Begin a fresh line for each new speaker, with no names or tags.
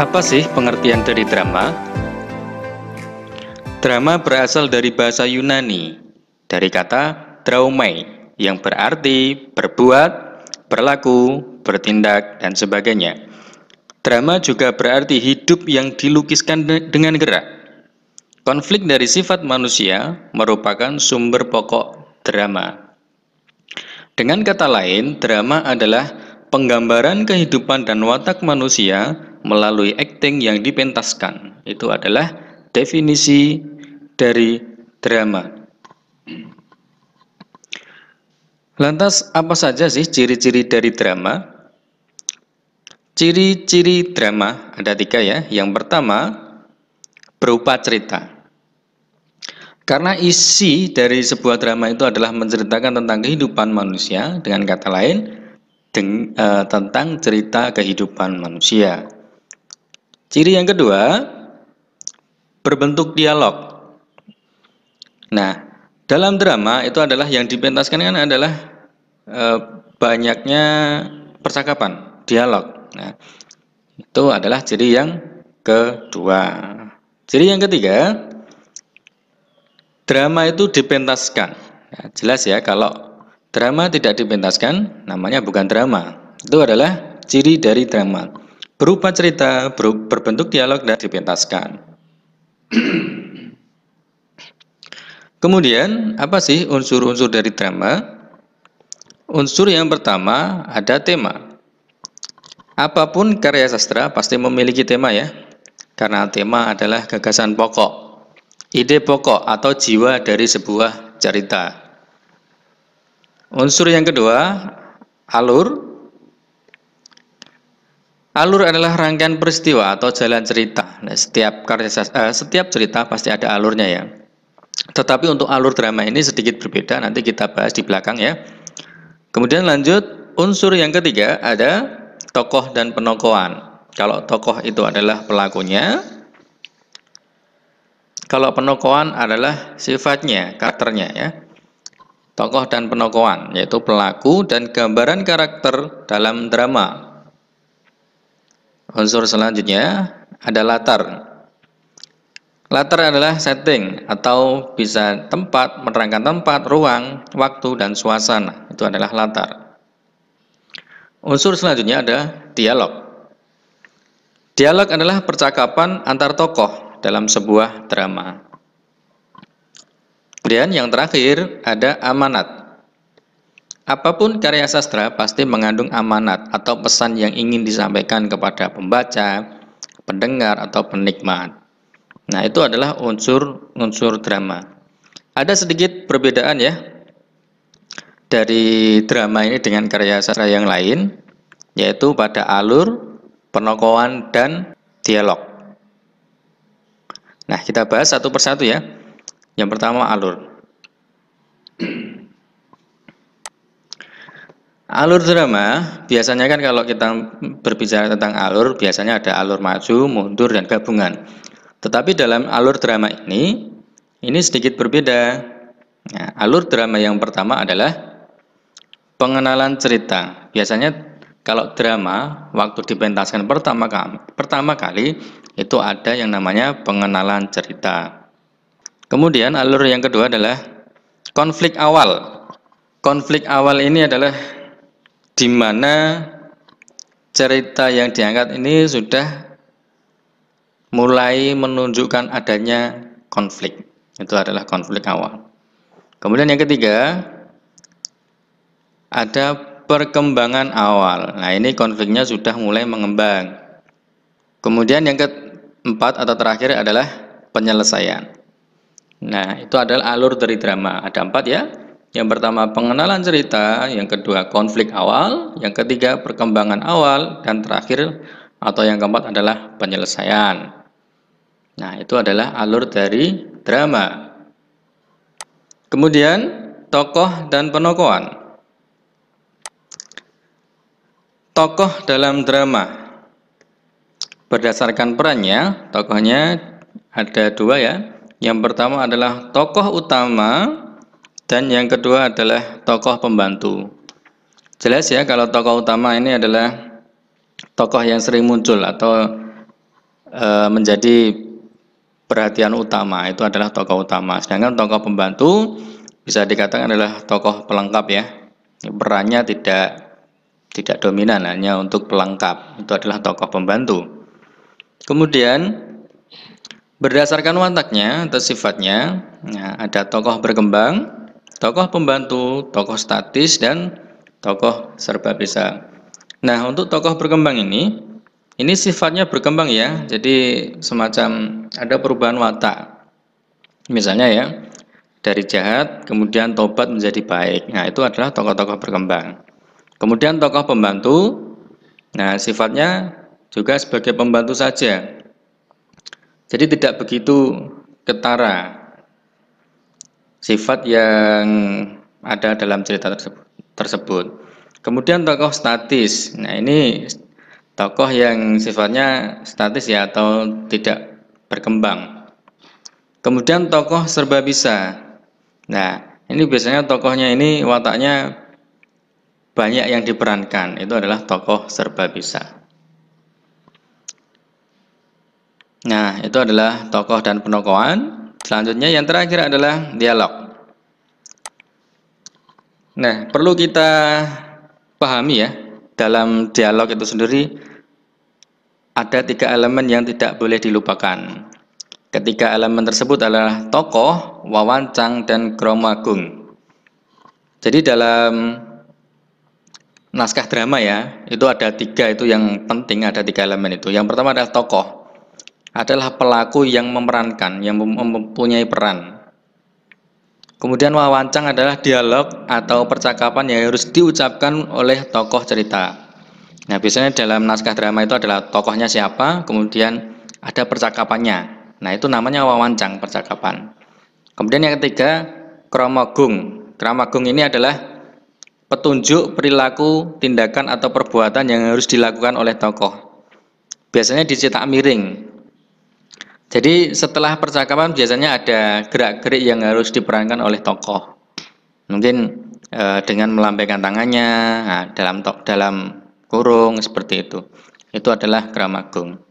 Apa sih pengertian dari drama? Drama berasal dari bahasa Yunani, dari kata traumai, yang berarti berbuat, berlaku, bertindak, dan sebagainya. Drama juga berarti hidup yang dilukiskan dengan gerak. Konflik dari sifat manusia merupakan sumber pokok drama. Dengan kata lain, drama adalah penggambaran kehidupan dan watak manusia melalui akting yang dipentaskan. Itu adalah definisi dari drama. Lantas apa saja sih ciri-ciri dari drama? Ciri-ciri drama ada tiga ya. Yang pertama berupa cerita. Karena isi dari sebuah drama itu adalah menceritakan tentang kehidupan manusia, dengan kata lain, deng, e, tentang cerita kehidupan manusia. Ciri yang kedua, berbentuk dialog. Nah, dalam drama itu adalah yang dipentaskan kan adalah e, banyaknya percakapan, dialog. Nah, itu adalah ciri yang kedua. Ciri yang ketiga, drama itu dipentaskan. Nah, jelas ya kalau drama tidak dipentaskan, namanya bukan drama. Itu adalah ciri dari drama berupa cerita berbentuk dialog dan dipentaskan. Kemudian, apa sih unsur-unsur dari drama? Unsur yang pertama ada tema. Apapun karya sastra pasti memiliki tema ya, karena tema adalah gagasan pokok, ide pokok atau jiwa dari sebuah cerita. Unsur yang kedua, alur Alur adalah rangkaian peristiwa atau jalan cerita. Nah, setiap karya uh, setiap cerita pasti ada alurnya ya. Tetapi untuk alur drama ini sedikit berbeda, nanti kita bahas di belakang ya. Kemudian lanjut unsur yang ketiga ada tokoh dan penokohan. Kalau tokoh itu adalah pelakunya, kalau penokohan adalah sifatnya, karakternya ya. Tokoh dan penokohan yaitu pelaku dan gambaran karakter dalam drama. Unsur selanjutnya ada latar. Latar adalah setting atau bisa tempat, menerangkan tempat, ruang, waktu, dan suasana. Itu adalah latar. Unsur selanjutnya ada dialog. Dialog adalah percakapan antar tokoh dalam sebuah drama. Kemudian yang terakhir ada amanat. Apapun karya sastra pasti mengandung amanat atau pesan yang ingin disampaikan kepada pembaca, pendengar, atau penikmat. Nah, itu adalah unsur-unsur drama. Ada sedikit perbedaan ya dari drama ini dengan karya sastra yang lain, yaitu pada alur, penokohan, dan dialog. Nah, kita bahas satu persatu ya. Yang pertama alur. Alur drama biasanya kan kalau kita berbicara tentang alur biasanya ada alur maju, mundur dan gabungan. Tetapi dalam alur drama ini ini sedikit berbeda. Nah, alur drama yang pertama adalah pengenalan cerita. Biasanya kalau drama waktu dipentaskan pertama kali, pertama kali itu ada yang namanya pengenalan cerita. Kemudian alur yang kedua adalah konflik awal. Konflik awal ini adalah di mana cerita yang diangkat ini sudah mulai menunjukkan adanya konflik. Itu adalah konflik awal. Kemudian yang ketiga, ada perkembangan awal. Nah, ini konfliknya sudah mulai mengembang. Kemudian yang keempat atau terakhir adalah penyelesaian. Nah, itu adalah alur dari drama. Ada empat ya. Yang pertama pengenalan cerita, yang kedua konflik awal, yang ketiga perkembangan awal, dan terakhir atau yang keempat adalah penyelesaian. Nah, itu adalah alur dari drama. Kemudian tokoh dan penokohan. Tokoh dalam drama berdasarkan perannya, tokohnya ada dua ya. Yang pertama adalah tokoh utama dan yang kedua adalah tokoh pembantu. Jelas ya kalau tokoh utama ini adalah tokoh yang sering muncul atau e, menjadi perhatian utama itu adalah tokoh utama. Sedangkan tokoh pembantu bisa dikatakan adalah tokoh pelengkap ya. Perannya tidak tidak dominan hanya untuk pelengkap. Itu adalah tokoh pembantu. Kemudian berdasarkan wataknya atau sifatnya, nah, ada tokoh berkembang, tokoh pembantu, tokoh statis, dan tokoh serba bisa. Nah, untuk tokoh berkembang ini, ini sifatnya berkembang ya, jadi semacam ada perubahan watak. Misalnya ya, dari jahat kemudian tobat menjadi baik. Nah, itu adalah tokoh-tokoh berkembang. Kemudian tokoh pembantu, nah sifatnya juga sebagai pembantu saja. Jadi tidak begitu ketara sifat yang ada dalam cerita tersebut. Kemudian tokoh statis. Nah, ini tokoh yang sifatnya statis ya atau tidak berkembang. Kemudian tokoh serba bisa. Nah, ini biasanya tokohnya ini wataknya banyak yang diperankan. Itu adalah tokoh serba bisa. Nah, itu adalah tokoh dan penokohan. Selanjutnya yang terakhir adalah dialog. Nah, perlu kita pahami ya, dalam dialog itu sendiri ada tiga elemen yang tidak boleh dilupakan. Ketiga elemen tersebut adalah tokoh, wawancang, dan kromagung. Jadi dalam naskah drama ya, itu ada tiga itu yang penting, ada tiga elemen itu. Yang pertama adalah tokoh adalah pelaku yang memerankan, yang mempunyai peran. Kemudian wawancang adalah dialog atau percakapan yang harus diucapkan oleh tokoh cerita. Nah, biasanya dalam naskah drama itu adalah tokohnya siapa, kemudian ada percakapannya. Nah, itu namanya wawancang percakapan. Kemudian yang ketiga, kromogung. Kromogung ini adalah petunjuk perilaku, tindakan atau perbuatan yang harus dilakukan oleh tokoh. Biasanya dicetak miring, jadi setelah percakapan biasanya ada gerak-gerik yang harus diperankan oleh tokoh. Mungkin e, dengan melambaikan tangannya nah, dalam tok dalam kurung seperti itu. Itu adalah keramagung.